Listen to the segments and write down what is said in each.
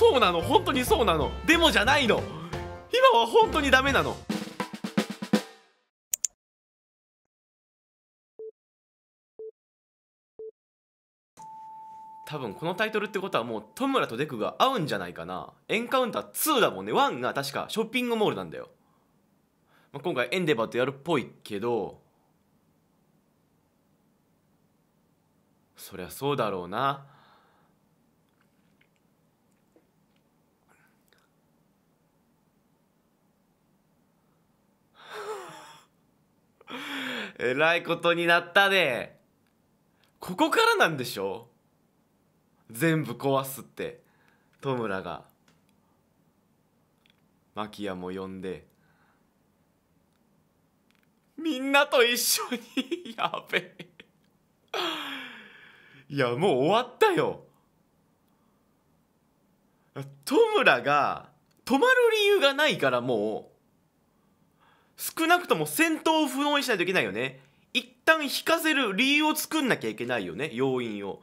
そうなの本当にそうなのでもじゃないの今は本当にダメなの多分このタイトルってことはもう戸村とデクが合うんじゃないかなエンカウンター2だもんね1が確かショッピングモールなんだよ、まあ、今回エンデバーとやるっぽいけどそりゃそうだろうなえらいことになったで。ここからなんでしょ全部壊すって戸村がキアも呼んでみんなと一緒に やべえいやもう終わったよ戸村が止まる理由がないからもう少なくとも戦闘を不能にしないといけないよね一旦引かせる理由を作んなきゃいけないよね要因を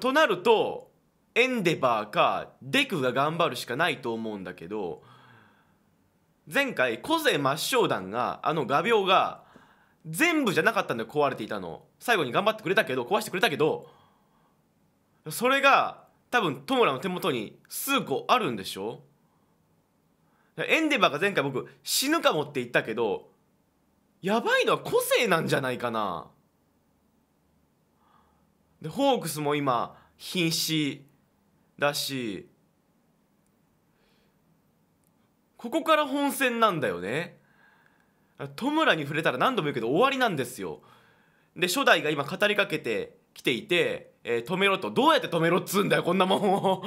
となるとエンデバーかデクが頑張るしかないと思うんだけど前回個性抹消団があの画鋲が全部じゃなかったんで壊れていたの最後に頑張ってくれたけど壊してくれたけどそれが多分トムラの手元に数個あるんでしょエンデバーが前回僕死ぬかもって言ったけどやばいのは個性なんじゃないかなでホークスも今瀕死だしここから本戦なんだよね戸村に触れたら何度も言うけど終わりなんですよで初代が今語りかけてきていて、えー、止めろとどうやって止めろっつうんだよこんなもんを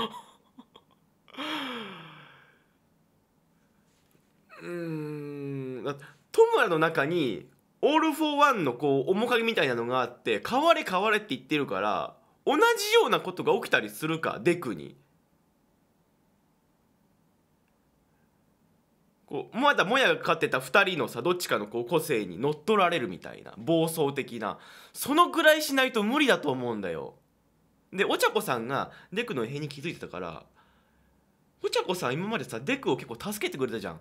うんトムラの中にオール・フォー・ワンのこう面影みたいなのがあって変われ変われって言ってるから同じようなことが起きたりするかデクに。こうまだモヤがかかってた2人のさどっちかのこう個性に乗っ取られるみたいな暴走的なそのぐらいしないと無理だと思うんだよ。でお茶子さんがデクの異変に気づいてたからお茶子さん今までさデクを結構助けてくれたじゃん。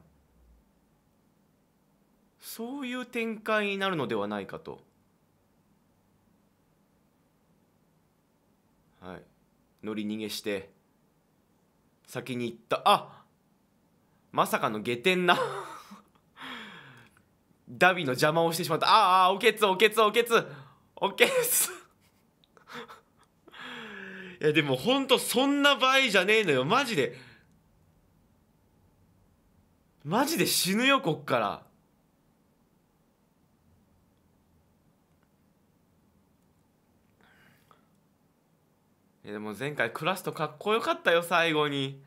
そういう展開になるのではないかと。はい、乗り逃げして先に行ったあまさかの下天な ダビの邪魔をしてしまったああおけつおけつおけつおけつ いやでもほんとそんな場合じゃねえのよマジでマジで死ぬよこっから。やでも前回クラスとかっこよかったよ最後に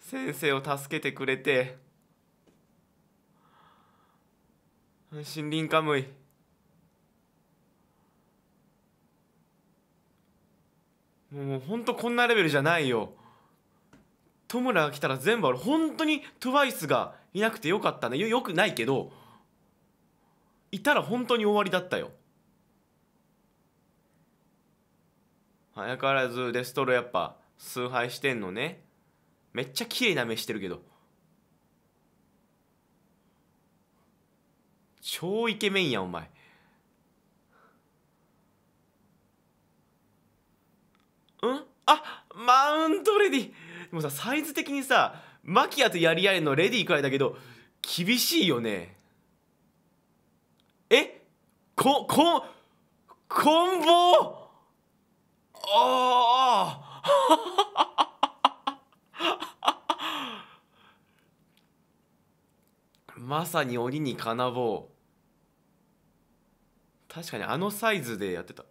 先生を助けてくれて森林カムイもうほんとこんなレベルじゃないよ戸村が来たら全部ある本当に TWICE がいなくてよかったねよよくないけどいたら本当に終わりだったよ相変わらずデストロやっぱ崇拝してんのねめっちゃ綺麗な目してるけど超イケメンやお前うんあマウントレディでもさサイズ的にさマキアとやりあえのレディくらいだけど厳しいよねえこここんぼうあ あまさに鬼に金棒確かにあのサイズでやってた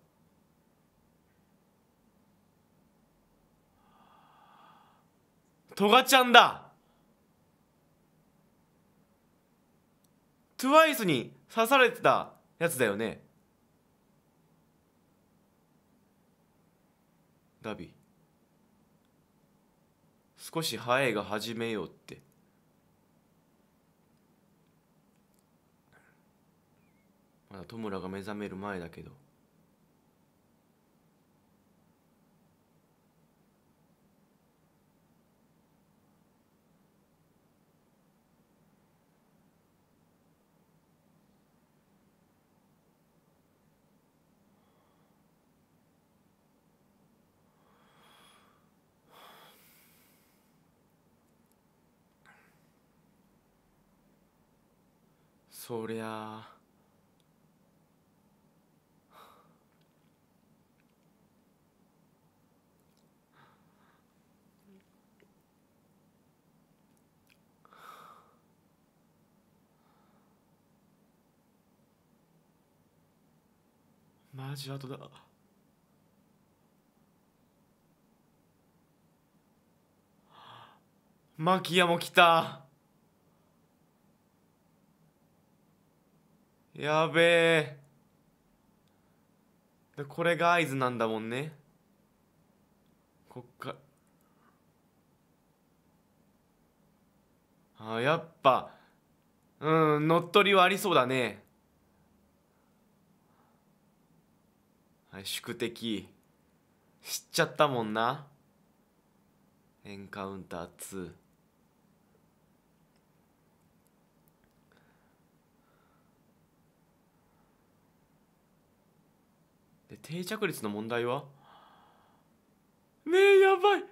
トガちゃんだトゥワイスに刺されてたやつだよね少しハエが始めようってまだ戸が目覚める前だけどそりゃマジ後だマキヤも来たやべえでこれが合図なんだもんねこっかあやっぱうん乗っ取りはありそうだねはい宿敵知っちゃったもんなエンカウンター2で定着率の問題はねえやばい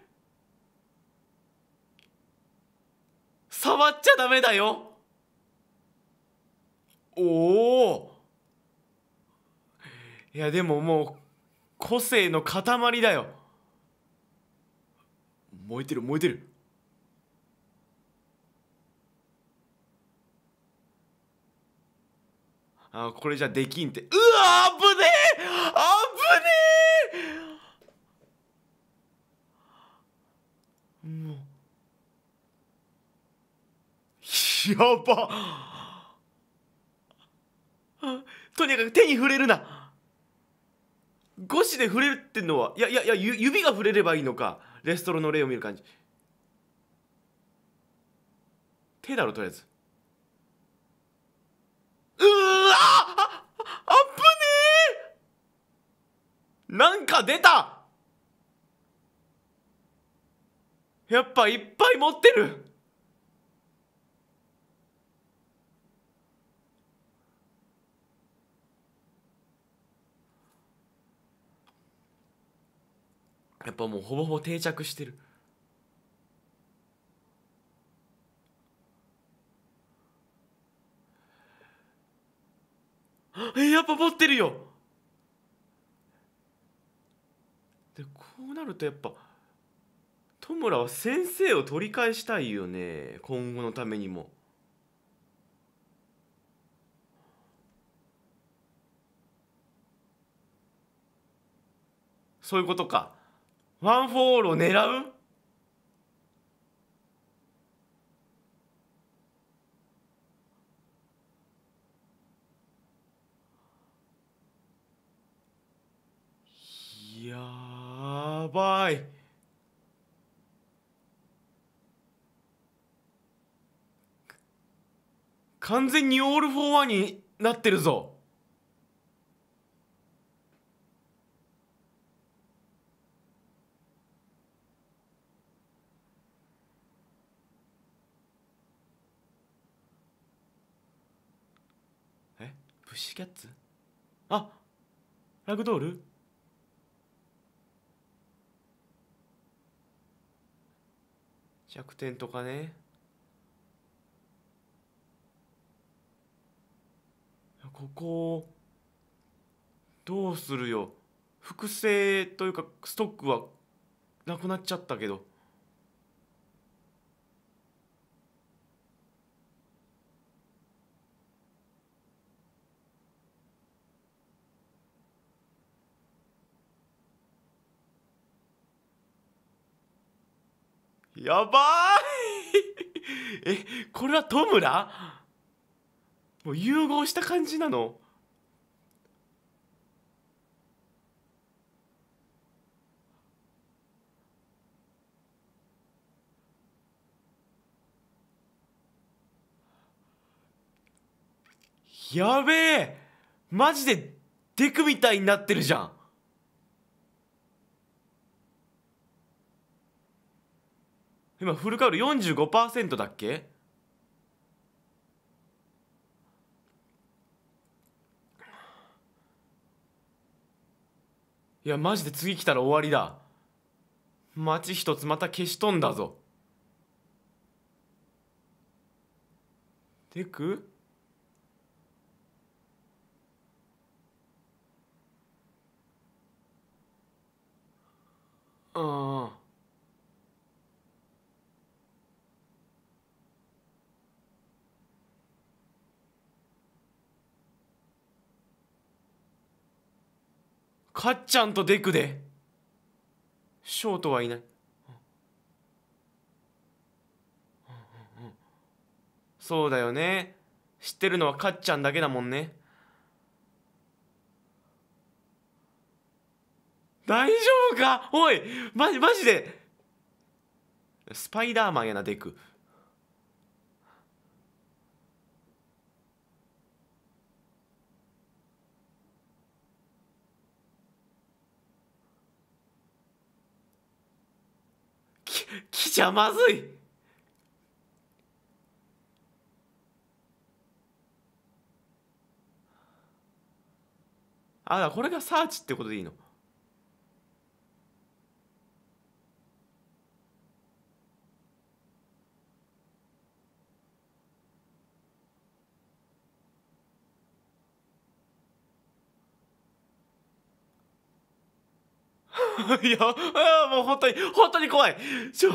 触っちゃダメだよおおいやでももう個性の塊だよ燃えてる燃えてるあこれじゃできんってうわ危やばとにかく手に触れるな五指で触れるってのはいやいやいや指が触れればいいのかレストロの例を見る感じ手だろとりあえずうわああっぶねえなんか出たやっぱいっぱい持ってるやっぱもうほぼほぼ定着してるえやっぱ持ってるよでこうなるとやっぱ戸村は先生を取り返したいよね今後のためにも。そういうことか。ワン・フォー・オールを狙うやばい完全にオール・フォー・ワンになってるぞッシュキャッツあラグドール弱点とかねここどうするよ複製というかストックはなくなっちゃったけど。やばい えこれはトムラもう融合した感じなのやべえマジでデクみたいになってるじゃん今フルカウル45%だっけいやマジで次来たら終わりだ街一つまた消し飛んだぞでクああかっちゃんとデクでショートはいないそうだよね知ってるのはかっちゃんだけだもんね大丈夫かおいマジマジでスパイダーマンやなデクちゃまずいあらこれがサーチってことでいいの いや、もう本当に、本当に怖い。ちょ、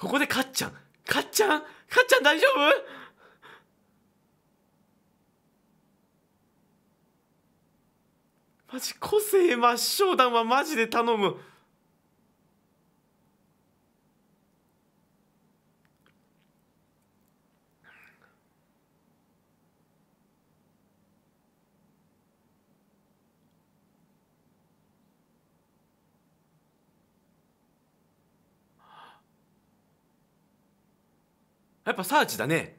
ここでかっちゃんかっちゃんかっちゃん大丈夫マジ個性抹消団はマジで頼むぱサーチだね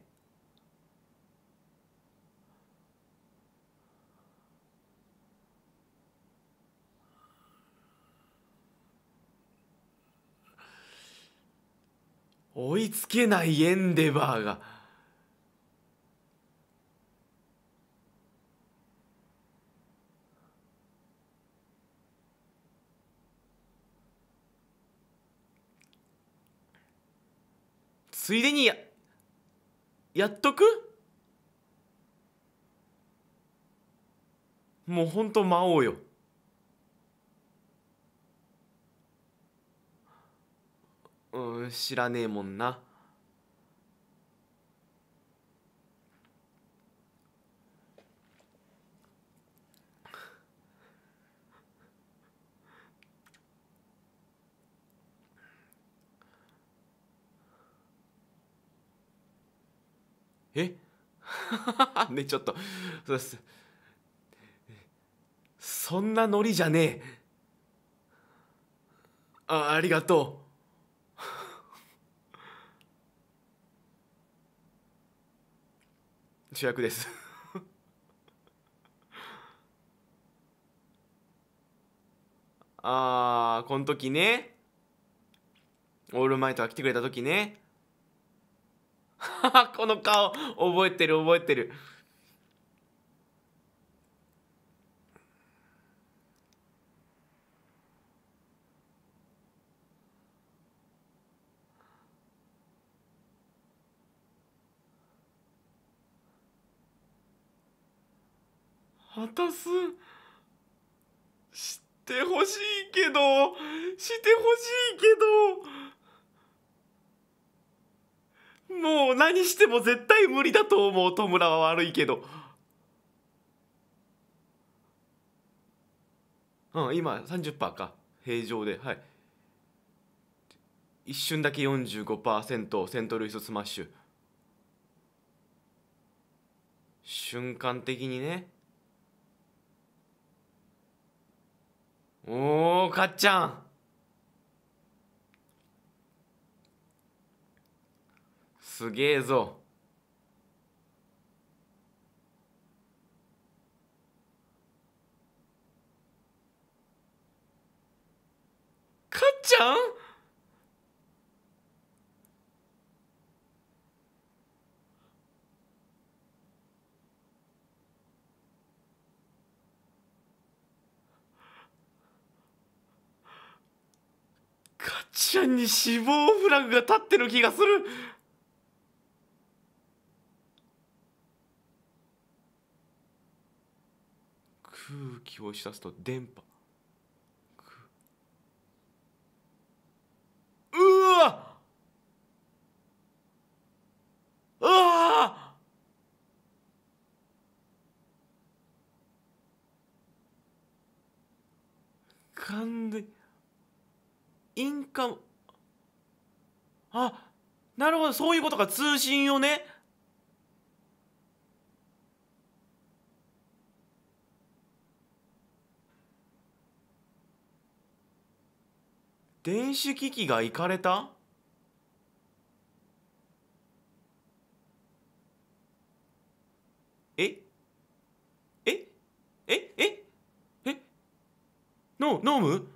追いつけないエンデバーが。ついでにやっとくもうほんと魔王ようん知らねえもんなえ ねちょっとそうですそんなノリじゃねえあありがとう 主役です ああこの時ねオールマイトが来てくれた時ね この顔覚えてる覚えてる私。たすしてほしいけどしてほしいけどもう何しても絶対無理だと思う戸村は悪いけどうん今30%か平常ではい一瞬だけ45%セントルイススマッシュ瞬間的にねおおかっちゃんすげえぞかっちゃんかっちゃんに死亡フラグが立ってる気がする表し出すと電波うわうわ完全インカムあなるほどそういうことか通信をね電子機器がいかれたえええええノノーム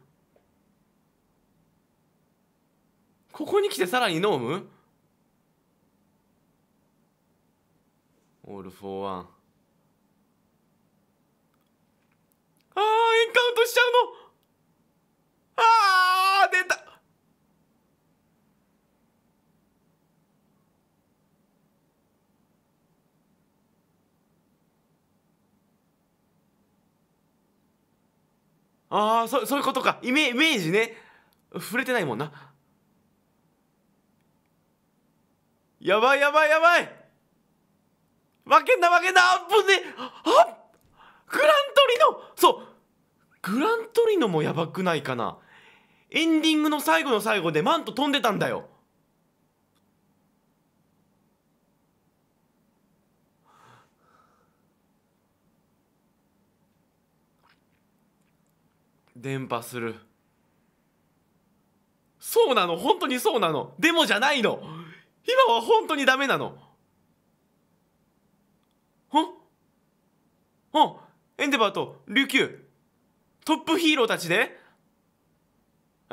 ここに来てさらにノームオール・フォー・ワンあーエンカウントしちゃうのあー出たああそそういうことかイメイメージね触れてないもんなやばいやばいやばい負けんな負けんなあぶねあグラントリノそうグラントリノもやばくないかなエンディングの最後の最後でマント飛んでたんだよ電波するそうなの本当にそうなのでもじゃないの今は本当にダメなのんんエンデバーと琉球トップヒーローたちで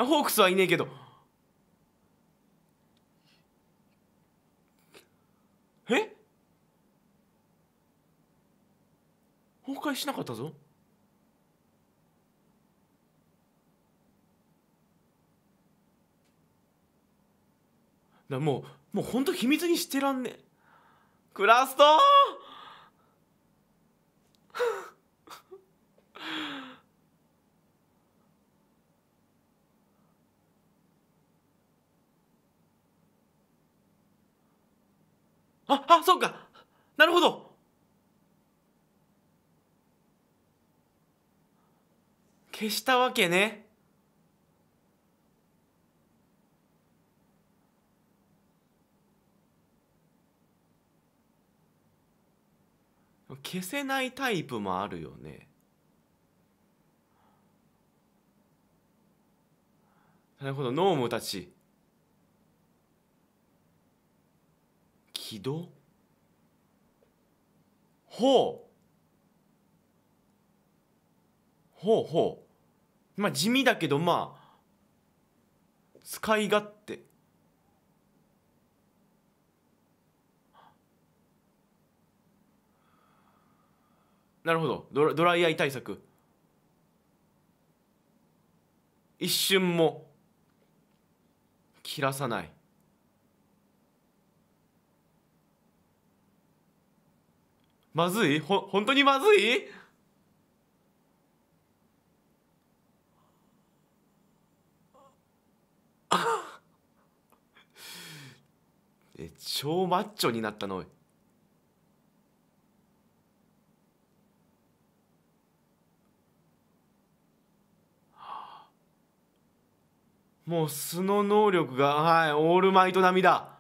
ホークスはいねえけどえ崩壊しなかったぞだもうもうほんと秘密にしてらんねクラストーああそうかなるほど消したわけね消せないタイプもあるよねなるほどノームたち木戸ほうほうほうまあ地味だけどまあ使い勝手なるほどドラドライアイ対策一瞬も切らさないまずいほ本当にまずい え超マッチョになったのもう素の能力がはいオールマイト並みだ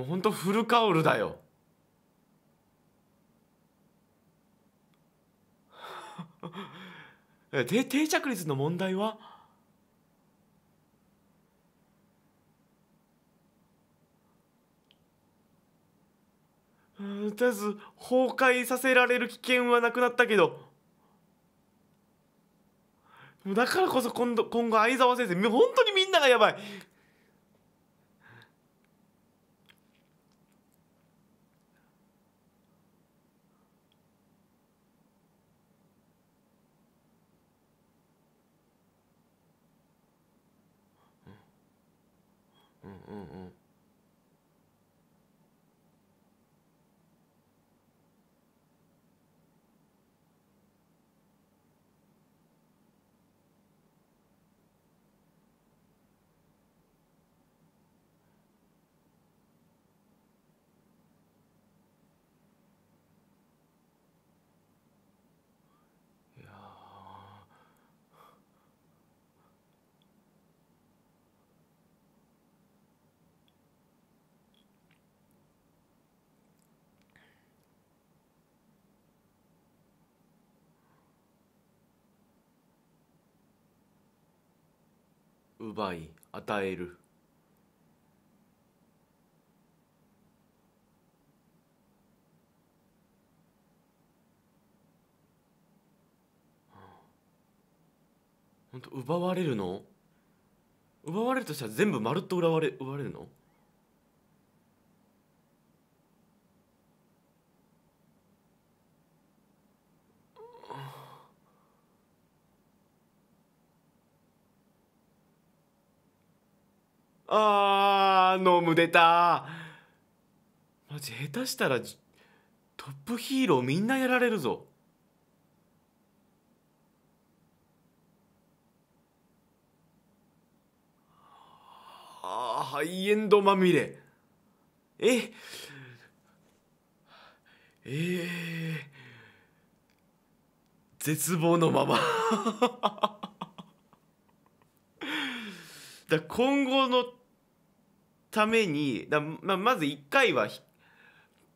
もほんとフルカウルだよ 定着率の問題はとりあえず崩壊させられる危険はなくなったけどだからこそ今度今後相沢先生本当にみんながやばい嗯嗯。奪い与える本当奪われるの奪われるとしたら全部まるっと奪われ奪われるのあー、飲む出た。マジ、下手したら、トップヒーローみんなやられるぞ。あー、ハイエンドまみれ。え、えー、絶望のまま だ今後のためにだままず1回は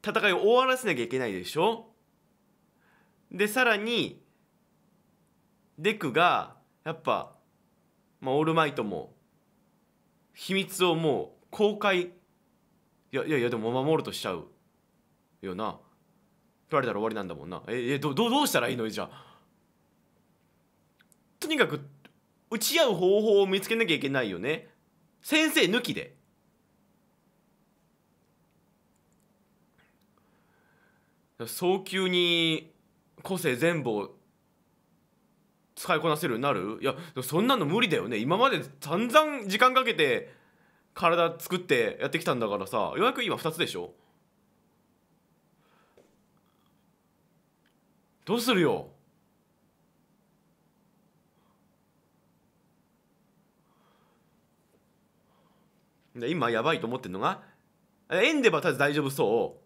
戦いを終わらせなきゃいけないでしょでさらにデクがやっぱ、まあ、オールマイトも秘密をもう公開いやいやいやでも守るとしちゃうよな取られたら終わりなんだもんなええどどどうしたらいいのじゃとにかく打ち合う方法を見つけなきゃいけないよね先生抜きで早急に個性全部を使いこなせるようになるいやそんなの無理だよね今まで散々時間かけて体作ってやってきたんだからさようやく今2つでしょどうするよ今やばいと思ってんのがエンデバーただ大丈夫そう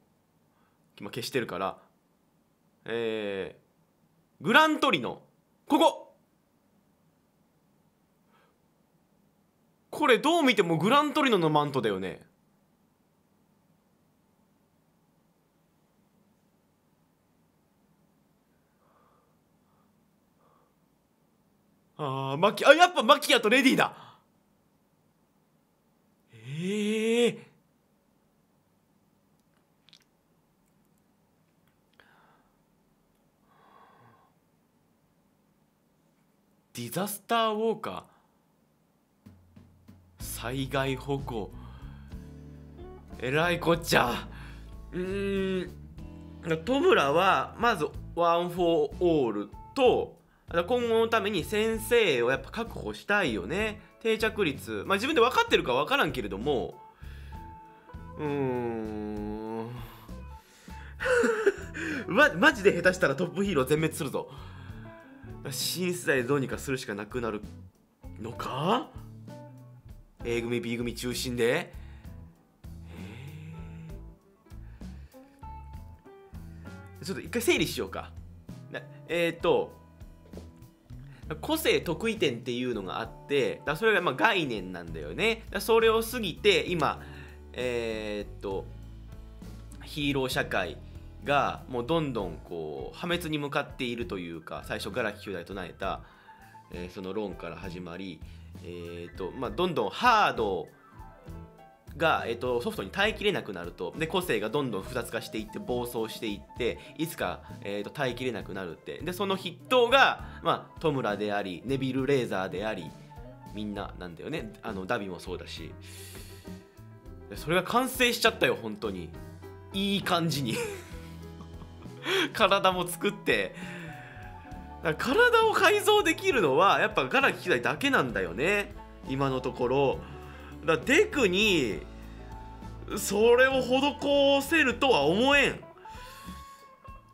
消してるから、えー、グラントリノ、こここれどう見てもグラントリノのマントだよね。ああ、マキ、あ、やっぱマキアとレディだザスターウォーカー災害歩行えらいこっちゃうん戸村はまずワン・フォー・オールと今後のために先生をやっぱ確保したいよね定着率まあ自分で分かってるか分からんけれどもうーん マジで下手したらトップヒーロー全滅するぞ新世代でどうにかするしかなくなるのか A 組 B 組中心でちょっと一回整理しようかえっ、ー、と個性得意点っていうのがあってだそれがまあ概念なんだよねだそれを過ぎて今えー、とヒーロー社会がもうどんどんこう破滅に向かっているというか最初ラキ兄弟唱えた、えー、その論から始まり、えーとまあ、どんどんハードが、えーと、ソフトに耐えきれなくなるとで個性がどんどん複雑化していって暴走していっていつか、えーと、と耐えきれなくなるってでその筆頭が、まあ、トムラでありネビル・レーザーでありみんななんだよねあのダビもそうだしそれが完成しちゃったよ本当にいい感じに 体も作って体を改造できるのはやっぱガラキ機材だけなんだよね今のところだデクにそれを施せるとは思えん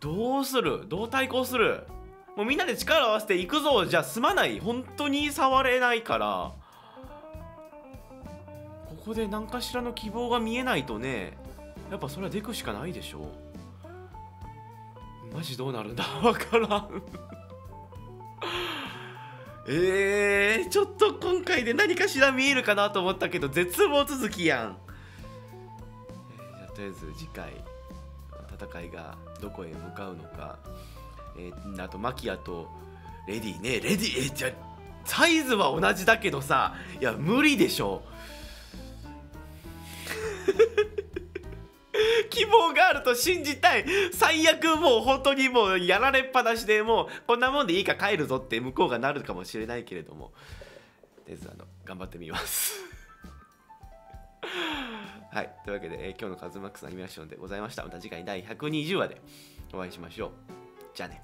どうするどう対抗するもうみんなで力を合わせていくぞじゃ済まない本当に触れないからここで何かしらの希望が見えないとねやっぱそれはデクしかないでしょマジどうなるんだ分 からんえー、ちょっと今回で何かしら見えるかなと思ったけど絶望続きやん、えー、じゃとりあえず次回戦いがどこへ向かうのか、えー、あとマキアとレディねレディえー、じゃサイズは同じだけどさいや無理でしょ 希望があると信じたい最悪もう本当にもうやられっぱなしでもうこんなもんでいいか帰るぞって向こうがなるかもしれないけれどもとりあえずあの頑張ってみます はいというわけで、えー、今日のカズマックスアニメーションでございましたまた次回第120話でお会いしましょうじゃあね